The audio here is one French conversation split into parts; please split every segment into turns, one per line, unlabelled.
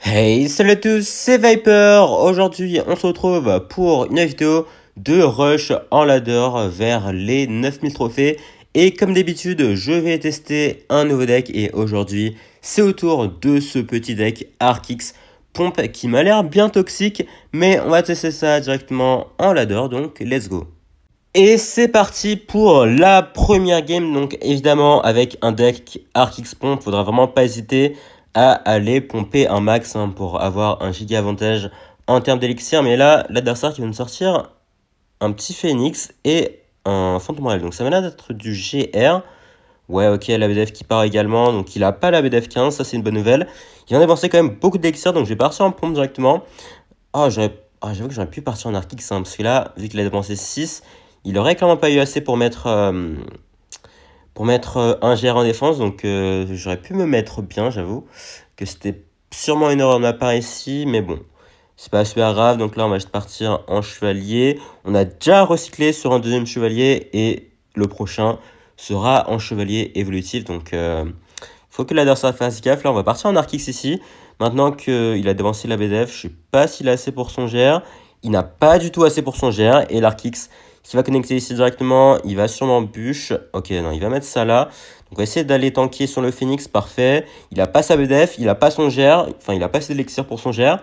Hey, salut à tous, c'est Viper. Aujourd'hui, on se retrouve pour une vidéo de rush en ladder vers les 9000 trophées. Et comme d'habitude, je vais tester un nouveau deck et aujourd'hui, c'est au tour de ce petit deck Arcx Pompe qui m'a l'air bien toxique, mais on va tester ça directement en ladder, donc let's go. Et c'est parti pour la première game, donc évidemment avec un deck Arcx Pompe, faudra vraiment pas hésiter à aller pomper un max hein, pour avoir un giga avantage en termes d'élixir. Mais là, l'adversaire qui vient de sortir un petit phénix et un fantôme Donc ça m'a l'air d'être du GR. Ouais, ok, la BDF qui part également. Donc il a pas la BDF 15, ça c'est une bonne nouvelle. Il vient d'avancer quand même beaucoup d'élixir, donc je vais partir en pompe directement. Ah, ah, j'avoue que j'aurais pu partir en arc simple hein, parce que là, vu qu'il a dépensé 6, il aurait clairement pas eu assez pour mettre... Euh, mettre euh, un GR en défense, donc euh, j'aurais pu me mettre bien, j'avoue, que c'était sûrement une erreur de ma part ici, mais bon, c'est pas super grave. Donc là, on va juste partir en chevalier. On a déjà recyclé sur un deuxième chevalier et le prochain sera en chevalier évolutif. Donc euh, faut que l'adversaire fasse gaffe. Là, on va partir en Arkix ici. Maintenant qu'il a devancé la BDF, je sais pas s'il a assez pour son GR. Il n'a pas du tout assez pour son GR et l'Arkix qui va connecter ici directement. Il va sûrement bûche. Ok, non, il va mettre ça là. Donc, on va essayer d'aller tanker sur le Phoenix. Parfait. Il a pas sa BDF. Il a pas son GR. Enfin, il a pas ses élixirs pour son GR.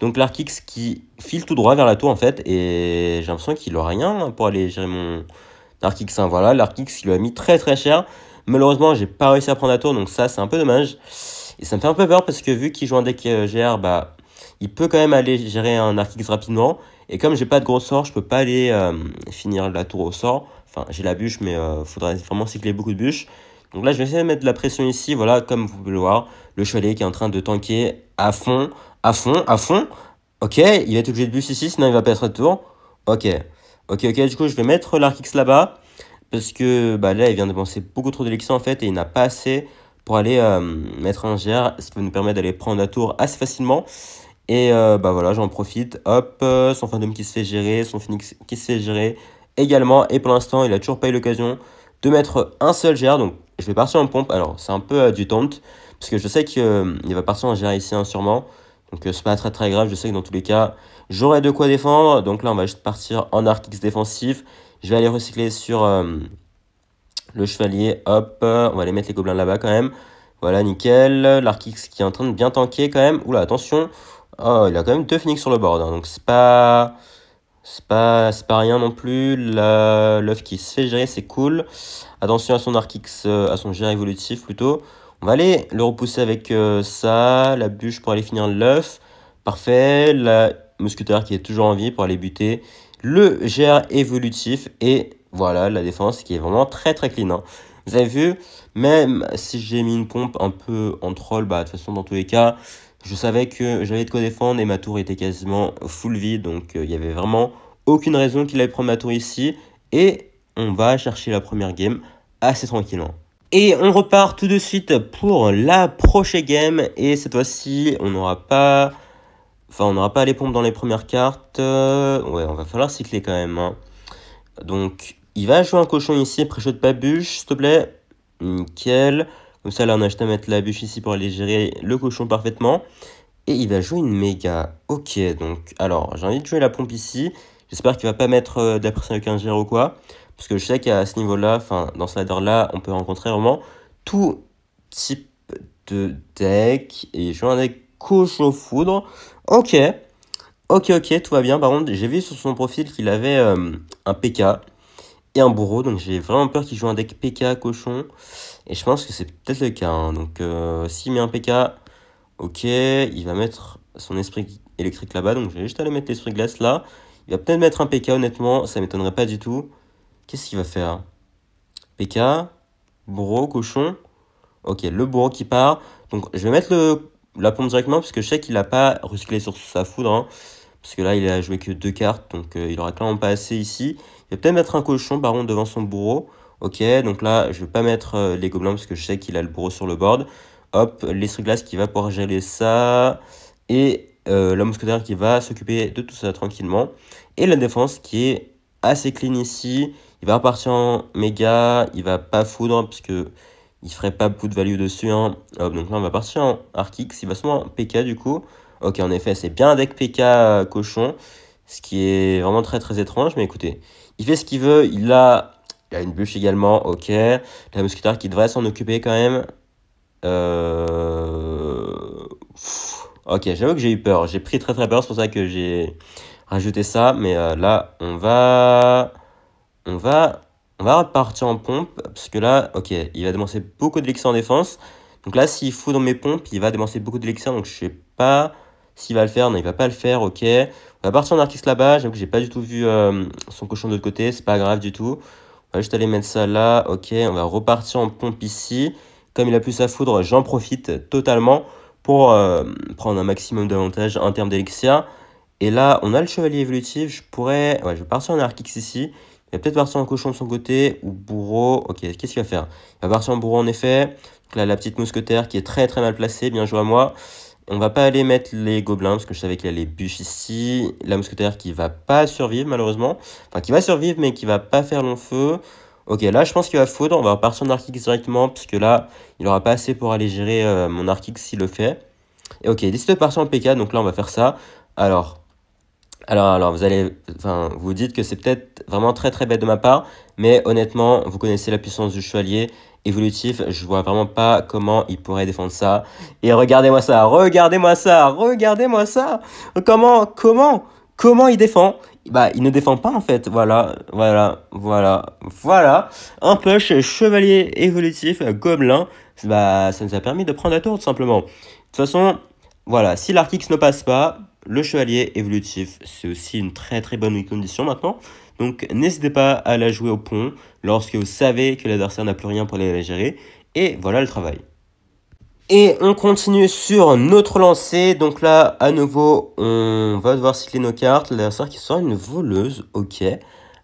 Donc, l'Arkix qui file tout droit vers la tour, en fait. Et j'ai l'impression qu'il aura rien pour aller gérer mon Arkix. Hein. Voilà, l'Arkix, il a mis très très cher. Malheureusement, j'ai pas réussi à prendre la tour. Donc, ça, c'est un peu dommage. Et ça me fait un peu peur parce que vu qu'il joue un deck euh, GR, bah il peut quand même aller gérer un Arkix rapidement. Et comme j'ai pas de gros sort, je peux pas aller euh, finir la tour au sort. Enfin, j'ai la bûche, mais il euh, faudrait vraiment cycler beaucoup de bûches. Donc là, je vais essayer de mettre de la pression ici. Voilà, comme vous pouvez le voir, le chevalier qui est en train de tanker à fond, à fond, à fond. Ok, il va être obligé de bus ici, sinon il va pas être à tour. Ok, ok, ok. Du coup, je vais mettre l'Arkix là-bas. Parce que bah, là, il vient de penser beaucoup trop d'élixir en fait, et il n'a pas assez pour aller euh, mettre un GR, ce qui va nous permettre d'aller prendre la tour assez facilement. Et euh, bah voilà, j'en profite. Hop, euh, son fandom qui se fait gérer, son Phoenix qui se fait gérer également. Et pour l'instant, il a toujours pas eu l'occasion de mettre un seul GR. Donc je vais partir en pompe. Alors c'est un peu euh, du taunt, parce que je sais qu'il va partir en GR ici hein, sûrement. Donc c'est pas très très grave, je sais que dans tous les cas, j'aurai de quoi défendre. Donc là, on va juste partir en arc X défensif. Je vais aller recycler sur le chevalier. Hop, on va aller mettre les gobelins là-bas quand même. Voilà, nickel. L'arc X qui est en train de bien tanker quand même. Oula, attention. Oh, il a quand même deux Phoenix sur le board, hein, donc c'est pas... C'est pas, rien non plus. L'œuf qui se fait gérer, c'est cool. Attention à son X, euh, à son gère évolutif plutôt. On va aller le repousser avec euh, ça, la bûche pour aller finir l'œuf. Parfait, la mousquetaire qui est toujours en vie pour aller buter. Le gère évolutif et voilà la défense qui est vraiment très très clean. Hein. Vous avez vu, même si j'ai mis une pompe un peu en troll, bah, de toute façon dans tous les cas, je savais que j'avais de quoi défendre et ma tour était quasiment full vide, donc euh, il n'y avait vraiment aucune raison qu'il allait prendre ma tour ici. Et on va chercher la première game assez tranquillement. Et on repart tout de suite pour la prochaine game. Et cette fois-ci, on n'aura pas... Enfin, on n'aura pas les pompes dans les premières cartes. Euh, ouais, on va falloir cycler quand même. Hein. Donc, il va jouer un cochon ici, pré de bûche, s'il te plaît. Nickel. Comme ça là on a juste à mettre la bûche ici pour aller gérer le cochon parfaitement. Et il va jouer une méga. Ok donc alors j'ai envie de jouer la pompe ici. J'espère qu'il va pas mettre euh, de la pression avec un gère ou quoi. Parce que je sais qu'à ce niveau là, enfin dans ce ladder là, on peut rencontrer vraiment tout type de deck. Et je joue un deck cochon foudre. Ok. Ok ok tout va bien. Par contre j'ai vu sur son profil qu'il avait euh, un PK et un bourreau. Donc j'ai vraiment peur qu'il joue un deck PK cochon. Et je pense que c'est peut-être le cas. Hein. Donc euh, s'il met un PK, ok, il va mettre son esprit électrique là-bas. Donc je vais juste aller mettre l'esprit glace là. Il va peut-être mettre un PK honnêtement, ça m'étonnerait pas du tout. Qu'est-ce qu'il va faire PK, bourreau, cochon. Ok, le bourreau qui part. Donc je vais mettre le, la pompe directement parce que je sais qu'il n'a pas rusclé sur sa foudre. Hein. Parce que là, il a joué que deux cartes, donc euh, il aura clairement pas assez ici. Il va peut-être mettre un cochon par contre devant son bourreau. Ok, donc là, je vais pas mettre euh, les gobelins parce que je sais qu'il a le bourreau sur le board. Hop, les glace qui va pouvoir gérer ça. Et euh, la qui va s'occuper de tout ça tranquillement. Et la défense qui est assez clean ici. Il va repartir en méga, il va pas foudre parce que il ferait pas beaucoup de value dessus. Hein. donc là, on va partir en Arkix. Il va PK du coup. Ok, en effet, c'est bien un deck PK cochon, ce qui est vraiment très très étrange, mais écoutez, il fait ce qu'il veut, il a, une bûche également, ok, la mousquetaire qui devrait s'en occuper quand même. Euh, ok, j'avoue que j'ai eu peur, j'ai pris très très peur, c'est pour ça que j'ai rajouté ça, mais euh, là, on va... On va... On va repartir en pompe, parce que là, ok, il va démencer beaucoup de d'élixir en défense. Donc là, s'il fout dans mes pompes, il va démencer beaucoup d'élixir, donc je sais pas... S'il va le faire, non, il va pas le faire, ok. On va partir en artiste là-bas. j'ai pas du tout vu euh, son cochon de l'autre côté. C'est pas grave du tout. On va juste aller mettre ça là. Ok, on va repartir en pompe ici. Comme il a plus sa foudre, j'en profite totalement pour euh, prendre un maximum d'avantages en termes d'élixir. Et là, on a le chevalier évolutif. Je pourrais... Ouais, je vais partir en Arkix ici. Il va peut-être partir en cochon de son côté ou bourreau. Ok, qu'est-ce qu'il va faire Il va partir en bourreau en effet. là, la petite mousquetaire qui est très très mal placée. Bien joué à moi. On va pas aller mettre les gobelins parce que je savais qu'il y a les bûches ici. La mousquetaire qui va pas survivre malheureusement. Enfin qui va survivre mais qui va pas faire long feu. Ok là je pense qu'il va foudre. On va repartir en Arkix directement puisque là il aura pas assez pour aller gérer euh, mon archix s'il le fait. Et ok il décide de partir en PK donc là on va faire ça. Alors alors, alors, vous allez, enfin, vous dites que c'est peut-être vraiment très très bête de ma part, mais honnêtement, vous connaissez la puissance du chevalier évolutif. Je vois vraiment pas comment il pourrait défendre ça. Et regardez-moi ça, regardez-moi ça, regardez-moi ça. Comment, comment, comment il défend bah, il ne défend pas en fait, voilà, voilà, voilà, voilà. Un push chevalier évolutif, gobelin, bah, ça nous a permis de prendre la tour tout simplement. De toute façon, voilà, si l'artix ne passe pas, le chevalier évolutif, c'est aussi une très très bonne condition maintenant. Donc n'hésitez pas à la jouer au pont lorsque vous savez que l'adversaire n'a plus rien pour les gérer. Et voilà le travail. Et on continue sur notre lancée. Donc là, à nouveau, on va devoir cycler nos cartes. L'adversaire qui sort une voleuse, ok.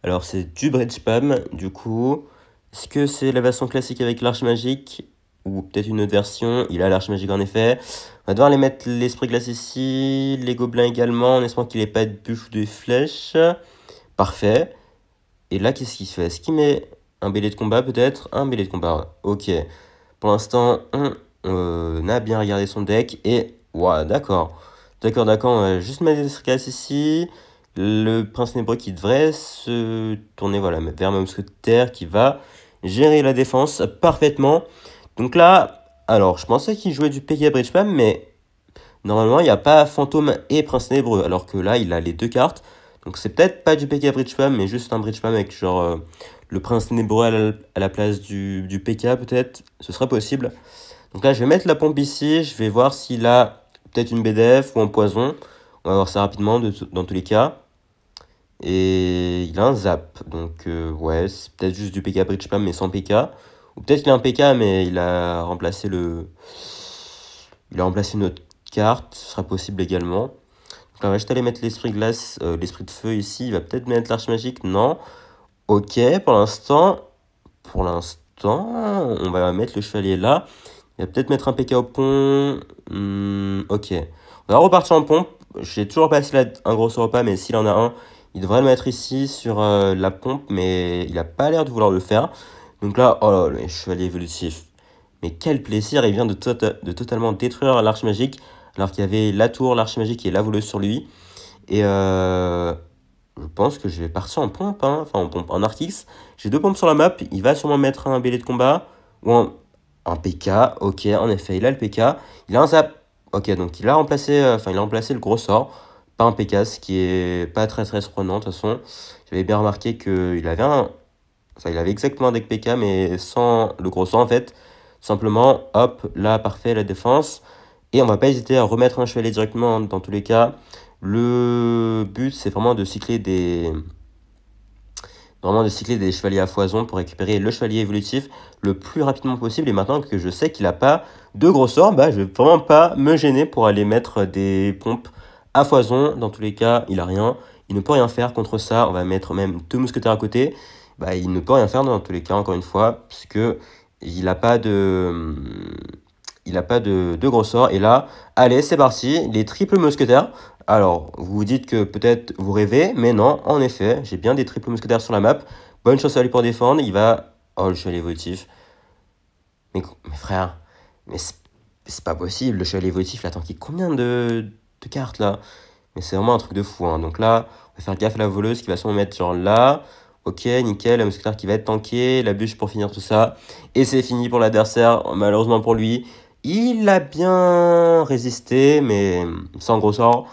Alors c'est du bridge spam, du coup. Est-ce que c'est la version classique avec l'arche magique Ou peut-être une autre version Il a l'arche magique en effet. On va devoir les mettre l'esprit glace ici, les gobelins également, en espérant qu'il n'ait pas de bûche ou de flèches. Parfait. Et là, qu'est-ce qu'il fait Est-ce qu'il met un bélier de combat peut-être Un bélier de combat, ok. Pour l'instant, on, euh, a bien regardé son deck et... ouais, d'accord. D'accord, d'accord, juste mettre des ici. Le prince nébreux qui devrait se tourner voilà, vers ma terre qui va gérer la défense parfaitement. Donc là, alors je pensais qu'il jouait du Peggy Bridge Pam, mais normalement il n'y a pas fantôme et prince nébreux. Alors que là, il a les deux cartes. Donc c'est peut-être pas du PK Bridge Pam, mais juste un Bridge Pam avec genre euh, le prince Nébrel à, la, place du, PK peut-être, ce sera possible. Donc là je vais mettre la pompe ici, je vais voir s'il a peut-être une BDF ou un poison. On va voir ça rapidement dans tous les cas. Et il a un zap, donc euh, ouais, c'est peut-être juste du PK Bridge Pam mais sans PK. Ou peut-être qu'il a un PK mais il a remplacé le... Il a remplacé notre carte, ce sera possible également. Alors je t'allais mettre l'esprit glace, euh, l'esprit de feu ici. Il va peut-être mettre l'arche magique. Non. Ok, pour l'instant. Pour l'instant, on va mettre le chevalier là. Il va peut-être mettre un PK au pont. Hmm, ok. On va repartir en pompe. J'ai toujours pas là un gros repas, mais s'il en a un, il devrait le mettre ici sur euh, la pompe, mais il n'a pas l'air de vouloir le faire. Donc là, oh là, le chevalier évolutif. Mais quel plaisir, il vient de tota, totalement détruire l'arche magique alors qu'il y avait la tour, magique et la voleuse sur lui. Et euh, je pense que je vais partir en pompe, hein. enfin en pompe, en J'ai deux pompes sur la map, il va sûrement mettre un bélier de combat, ou un, PK, ok, en effet, il a le PK, il a un zap, ok, donc il a remplacé, euh, enfin il a remplacé le gros sort, Pas un PK, ce qui est pas très très surprenant de toute façon. J'avais bien remarqué qu'il avait un... Enfin, il avait exactement un deck PK, mais sans le gros sort en fait. Simplement, hop, là, parfait, la défense. Et on va pas hésiter à remettre un chevalier directement hein, dans tous les cas. Le but, c'est vraiment de cycler des vraiment de cycler des chevaliers à foison pour récupérer le chevalier évolutif le plus rapidement possible. Et maintenant que je sais qu'il n'a pas de gros sort, bah, je vais vraiment pas me gêner pour aller mettre des pompes à foison. Dans tous les cas, il a rien. Il ne peut rien faire contre ça. On va mettre même deux mousquetaires à côté. Bah, il ne peut rien faire dans tous les cas, encore une fois, puisque il n'a pas de il n'a pas de, gros sort. Et là, allez, c'est parti, les triples mousquetaires. Alors, vous vous dites que peut-être vous rêvez, mais non, en effet, j'ai bien des triples mousquetaires sur la map. Bonne chance à lui pour défendre, il va... Oh, le cheval votif. Mais, frère, mais c'est pas possible, le chevalier votif, il tant qu'il combien de, cartes, là Mais c'est vraiment un truc de fou, hein. Donc là, on va faire gaffe à la voleuse qui va s'en mettre genre là... Ok, nickel, la mousquetaire qui va être tanké, la bûche pour finir tout ça. Et c'est fini pour l'adversaire, malheureusement pour lui. Il a bien résisté, mais sans gros sort,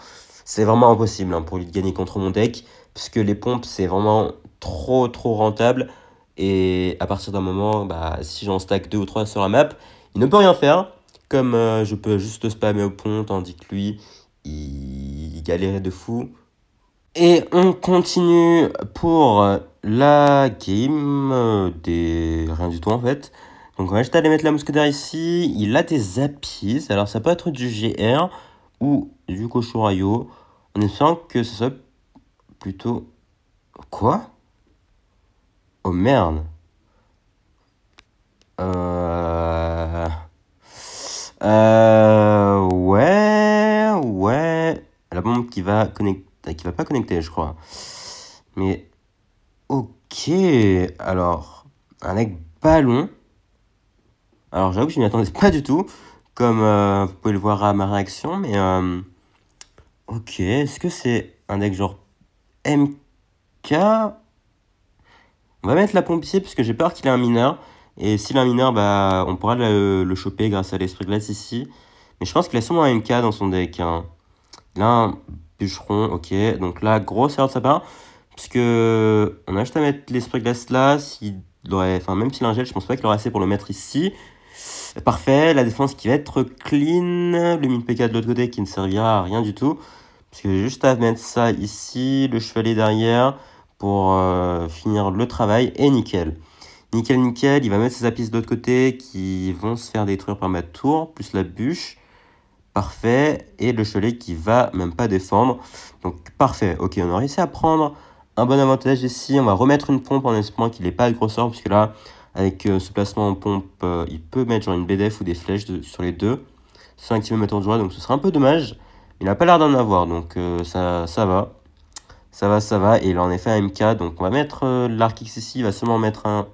c'est vraiment impossible hein, pour lui de gagner contre mon deck, puisque les pompes, c'est vraiment trop trop rentable. Et à partir d'un moment, bah, si j'en stack 2 ou 3 sur la map, il ne peut rien faire. Comme euh, je peux juste spammer au pont, tandis que lui, il, il galérait de fou. Et on continue pour euh, la game euh, des... Rien du tout en fait. Donc on va juste aller mettre la mousquetaire ici. Il a des Apis. Alors ça peut être du GR ou du cochon rayo En espérant que ce soit plutôt... Quoi Oh merde Euh... Euh... Ouais... Ouais... La bombe qui va connecter... Qui va pas connecter, je crois. Mais... Ok... Alors... Un egg ballon... Alors j'avoue que je m'y attendais pas du tout, comme euh, vous pouvez le voir à ma réaction, mais euh, ok, est-ce que c'est un deck genre MK On va mettre la pompier parce que j'ai peur qu'il ait un mineur, et s'il a un mineur, bah, on pourra le, choper grâce à l'esprit glace ici, mais je pense qu'il a sûrement un MK dans son deck. Hein. Là, un bûcheron, ok, donc là, grosse erreur de sa part, puisque on a juste à mettre l'esprit glace là, s'il doit enfin même si a un je pense pas qu'il aura assez pour le mettre ici. Parfait, la défense qui va être clean, le PK de l'autre côté qui ne servira à rien du tout. Parce que juste à mettre ça ici, le chevalet derrière pour euh, finir le travail et nickel. Nickel, nickel, il va mettre ses apices de l'autre côté qui vont se faire détruire par ma tour, plus la bûche. Parfait, et le chevalet qui va même pas défendre. Donc parfait, ok, on a réussi à prendre un bon avantage ici. On va remettre une pompe en espérant qu'il n'ait pas de grosseur, puisque là, avec euh, ce placement en pompe, euh, il peut mettre genre une BDF ou des flèches sur les deux, sans activer le tour de joie, donc ce sera un peu dommage. Il n'a pas l'air d'en avoir, donc euh, ça, ça va. Ça va, ça va. Et il en effet un MK, donc on va mettre l'arc ici, il va seulement mettre un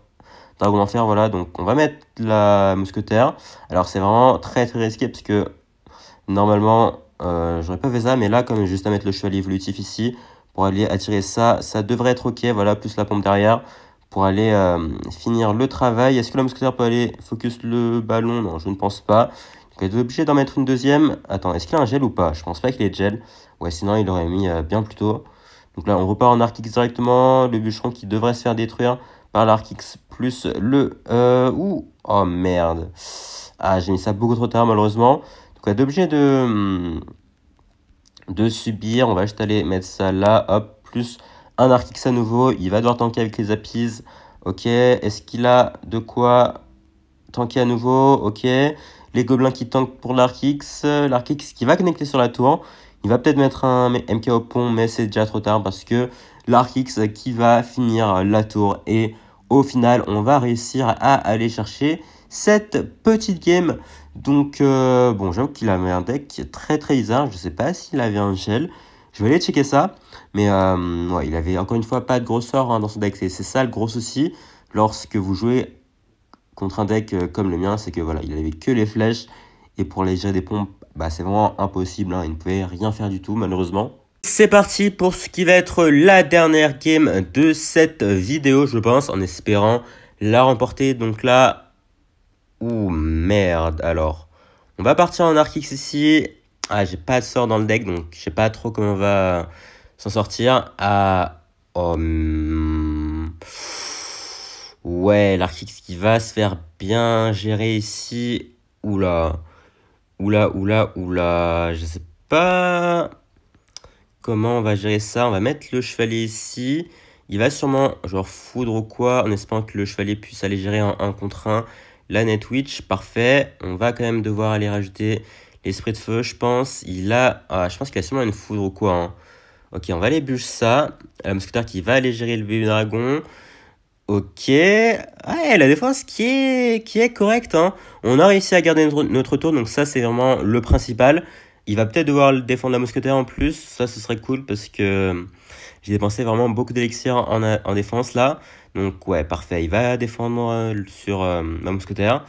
Dragon d'Enfer, voilà. Donc on va mettre la mousquetaire. Alors c'est vraiment très très risqué, parce que normalement, j'aurais pas fait ça, mais là, comme juste à mettre le chevalier évolutif ici, pour aller attirer ça. Ça devrait être ok, voilà, plus la pompe derrière pour aller euh, finir le travail. Est-ce que l'homme sculpteur peut aller focus le ballon Non, je ne pense pas. Donc, il est obligé d'en mettre une deuxième. Attends, est-ce qu'il a un gel ou pas Je pense pas qu'il ait de gel. Ouais, sinon il aurait mis euh, bien plus tôt. Donc là, on repart en Arkix directement. Le bûcheron qui devrait se faire détruire par l'ArcX. plus le... Euh, oh merde Ah, j'ai mis ça beaucoup trop tard malheureusement. Donc il est obligé de... Hum, de subir. On va juste aller mettre ça là. Hop, plus un archix à nouveau, il va devoir tanker avec les Apis. Ok, est-ce qu'il a de quoi tanker à nouveau Ok, les gobelins qui tankent pour l'Arkix. L'Arkix qui va connecter sur la tour. Il va peut-être mettre un MK au pont, mais c'est déjà trop tard parce que l'Arkix qui va finir la tour. Et au final, on va réussir à aller chercher cette petite game. Donc, euh, bon, j'avoue qu'il avait un deck très très bizarre. Je ne sais pas s'il avait un gel. Je vais aller checker ça. Mais euh, il avait encore une fois pas de gros sort hein, dans son deck. C'est ça le gros souci lorsque vous jouez contre un deck euh, comme le mien, c'est que voilà, il avait que les flèches. Et pour les gérer des pompes, bah, c'est vraiment impossible. Hein. Il ne pouvait rien faire du tout, malheureusement. C'est parti pour ce qui va être la dernière game de cette vidéo, je pense, en espérant la remporter. Donc là... Ouh, merde. Alors, on va partir en Archix ici. Ah, j'ai pas de sort dans le deck, donc je sais pas trop comment on va s'en sortir. Ah, oh Ouais, l'arc qui va se faire bien gérer ici. Oula. Oula, oula, oula. Je sais pas comment on va gérer ça. On va mettre le chevalier ici. Il va sûrement genre foudre ou quoi en espérant que le chevalier puisse aller gérer en 1 contre 1. La Witch. parfait. On va quand même devoir aller rajouter L'esprit de feu, je pense, il a. Ah, je pense qu'il a sûrement une foudre ou quoi. Hein. Ok, on va aller bûcher ça. La mousquetaire qui va aller gérer le bébé dragon. Ok. ah la défense qui est, qui est correcte. Hein. On a réussi à garder notre, tour, donc ça, c'est vraiment le principal. Il va peut-être devoir défendre la mousquetaire en plus. Ça, ce serait cool parce que j'ai dépensé vraiment beaucoup d'élixir en, défense là. Donc, ouais, parfait. Il va défendre euh, sur ma euh, mousquetaire.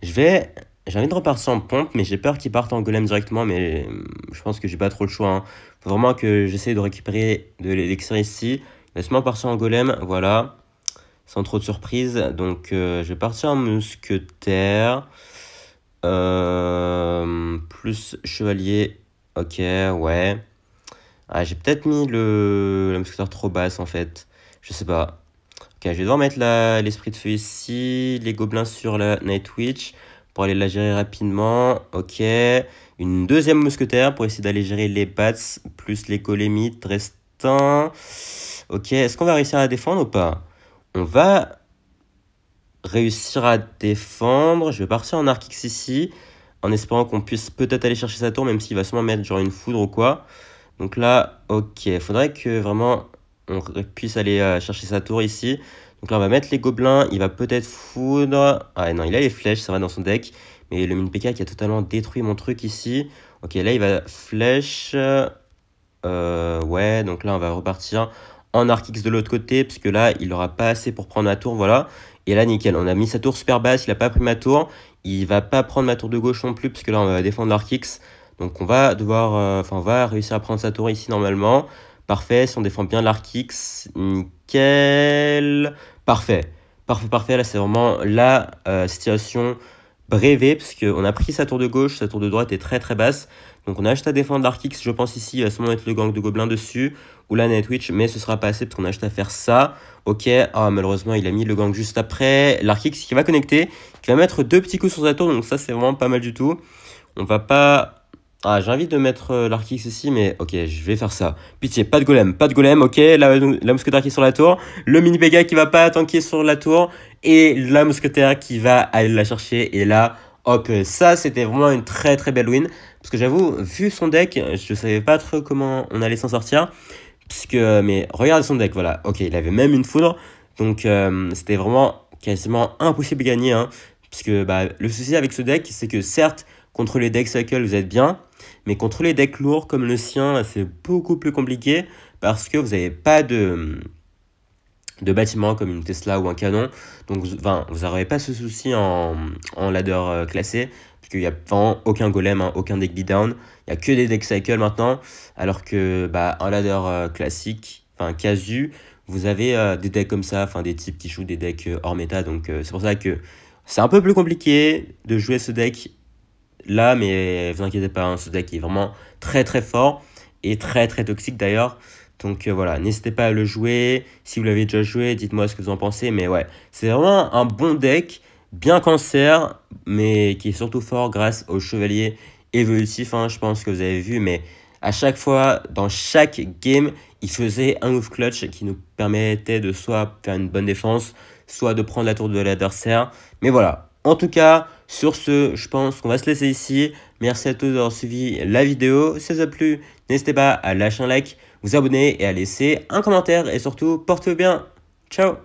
Je vais j'ai envie de repartir en pompe, mais j'ai peur qu'il parte en golem directement, mais hum, je pense que j'ai pas trop le choix. Hein. Faut vraiment que j'essaye de récupérer de l'élixir ici. Laisse-moi partir en golem, voilà. Sans trop de surprise. Donc euh, je vais partir en mousquetaire. Euh, plus chevalier. Ok, ouais. Ah, j'ai peut-être mis le, musquetaire trop basse en fait. Je sais pas. Ok, je vais devoir mettre l'esprit de feu ici. Les gobelins sur la Night Witch pour aller la gérer rapidement. Ok. Une deuxième mousquetaire pour essayer d'aller gérer les bats plus les colémites restants. Ok. Est-ce qu'on va réussir à défendre ou pas On va réussir à défendre. Je vais partir en x ici en espérant qu'on puisse peut-être aller chercher sa tour même s'il va sûrement mettre genre une foudre ou quoi. Donc là, ok. Faudrait que vraiment on puisse aller euh, chercher sa tour ici. Donc là, on va mettre les gobelins. Il va peut-être foudre... Ah non, il a les flèches, ça va dans son deck. Mais le PK qui a totalement détruit mon truc ici. Ok, là, il va flèche. Euh, ouais, donc là, on va repartir en Arkix de l'autre côté. Parce que là, il n'aura pas assez pour prendre la tour, voilà. Et là, nickel, on a mis sa tour super basse. Il n'a pas pris ma tour. Il va pas prendre ma tour de gauche non plus. Parce que là, on va défendre l'Arkix. Donc on va devoir... Euh, enfin, on va réussir à prendre sa tour ici, normalement. Parfait. Si on défend bien l'arc nickel. Parfait. Parfait, parfait. Là, c'est vraiment la euh, situation brévée, puisqu'on a pris sa tour de gauche, sa tour de droite est très très basse. Donc on a acheté à défendre l'arc je pense ici, à ce sûrement être le gang de gobelins dessus, ou la Netwitch, mais ce sera pas assez, parce qu'on a acheté à faire ça. Ok, ah malheureusement, il a mis le gang juste après. L'arc qui va connecter, qui va mettre deux petits coups sur sa tour, donc ça c'est vraiment pas mal du tout. On va pas ah, j'ai envie de mettre euh, larc ici, mais ok, je vais faire ça. Pitié, pas de golem, pas de golem, ok, la, la mousquetaire qui est sur la tour, le mini Pega qui va pas tanker sur la tour, et la mousquetaire qui va aller la chercher, et là, hop, ça c'était vraiment une très très belle win, parce que j'avoue, vu son deck, je savais pas trop comment on allait s'en sortir, puisque, mais regardez son deck, voilà, ok, il avait même une foudre, donc euh, c'était vraiment quasiment impossible de gagner, hein. puisque bah, le souci avec ce deck, c'est que certes, contre les decks cycle, vous êtes bien, mais contrôler les decks lourds comme le sien, c'est beaucoup plus compliqué parce que vous n'avez pas de, de bâtiment comme une Tesla ou un canon. Donc vous n'aurez pas ce souci en, en ladder euh, classé qu'il n'y a vraiment aucun golem, hein, aucun deck down Il n'y a que des decks cycle maintenant alors que bah, en ladder euh, classique, enfin casu, vous avez euh, des decks comme ça, enfin des types qui jouent des decks hors méta. Donc c'est pour ça que c'est un peu plus compliqué de jouer ce deck là, mais vous inquiétez pas, hein, ce deck est vraiment très très fort et très très toxique d'ailleurs. Donc euh, voilà, n'hésitez pas à le jouer. Si vous l'avez déjà joué, dites-moi ce que vous en pensez. Mais ouais, c'est vraiment un bon deck, bien cancer, mais qui est surtout fort grâce au chevalier évolutif. Hein, je pense que vous avez vu, mais à chaque fois, dans chaque game, il faisait un move clutch qui nous permettait de soit faire une bonne défense, soit de prendre la tour de l'adversaire. Mais voilà, en tout cas, sur ce, je pense qu'on va se laisser ici. Merci à tous d'avoir suivi la vidéo. Si ça vous a plu, n'hésitez pas à lâcher un like, vous abonner et à laisser un commentaire. Et surtout, portez-vous bien. Ciao